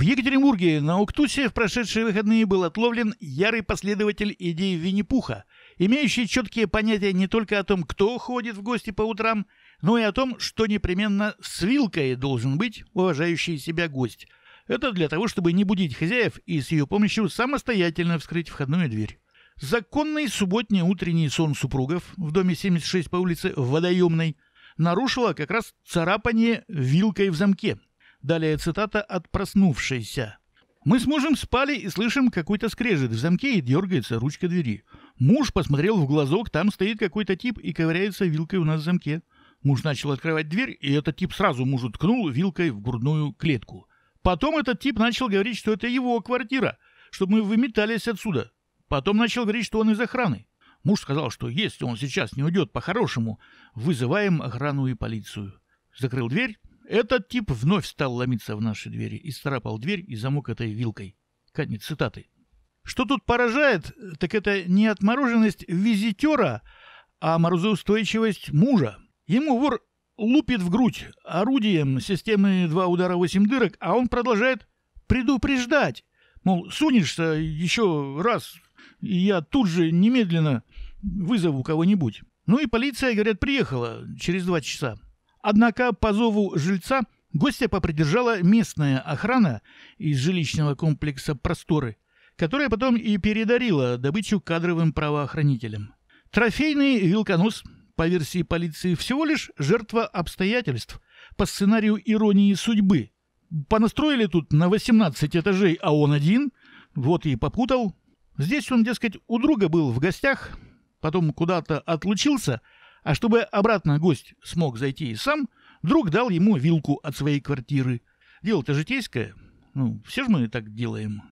В Екатеринбурге на Уктусе в прошедшие выходные был отловлен ярый последователь идеи Винни-Пуха, имеющий четкие понятия не только о том, кто ходит в гости по утрам, но и о том, что непременно с вилкой должен быть уважающий себя гость. Это для того, чтобы не будить хозяев и с ее помощью самостоятельно вскрыть входную дверь. Законный субботний утренний сон супругов в доме 76 по улице Водоемной нарушило как раз царапание вилкой в замке – Далее цитата от проснувшейся. Мы с мужем спали и слышим какой-то скрежет в замке и дергается ручка двери. Муж посмотрел в глазок, там стоит какой-то тип и ковыряется вилкой у нас в замке. Муж начал открывать дверь, и этот тип сразу мужу ткнул вилкой в грудную клетку. Потом этот тип начал говорить, что это его квартира, чтобы мы выметались отсюда. Потом начал говорить, что он из охраны. Муж сказал, что если он сейчас не уйдет по-хорошему, вызываем охрану и полицию. Закрыл дверь, этот тип вновь стал ломиться в наши двери и старапал дверь и замок этой вилкой. Конец цитаты. Что тут поражает, так это не отмороженность визитера, а морозоустойчивость мужа. Ему вор лупит в грудь орудием системы два удара восемь дырок, а он продолжает предупреждать. Мол, сунешься еще раз, и я тут же немедленно вызову кого-нибудь. Ну и полиция, говорят, приехала через два часа. Однако по зову жильца гостя попридержала местная охрана из жилищного комплекса «Просторы», которая потом и передарила добычу кадровым правоохранителям. Трофейный вилконос, по версии полиции, всего лишь жертва обстоятельств по сценарию иронии судьбы. Понастроили тут на 18 этажей, а он один, вот и попутал. Здесь он, дескать, у друга был в гостях, потом куда-то отлучился – а чтобы обратно гость смог зайти и сам, друг дал ему вилку от своей квартиры. Дело-то житейское. Ну, все же мы так делаем.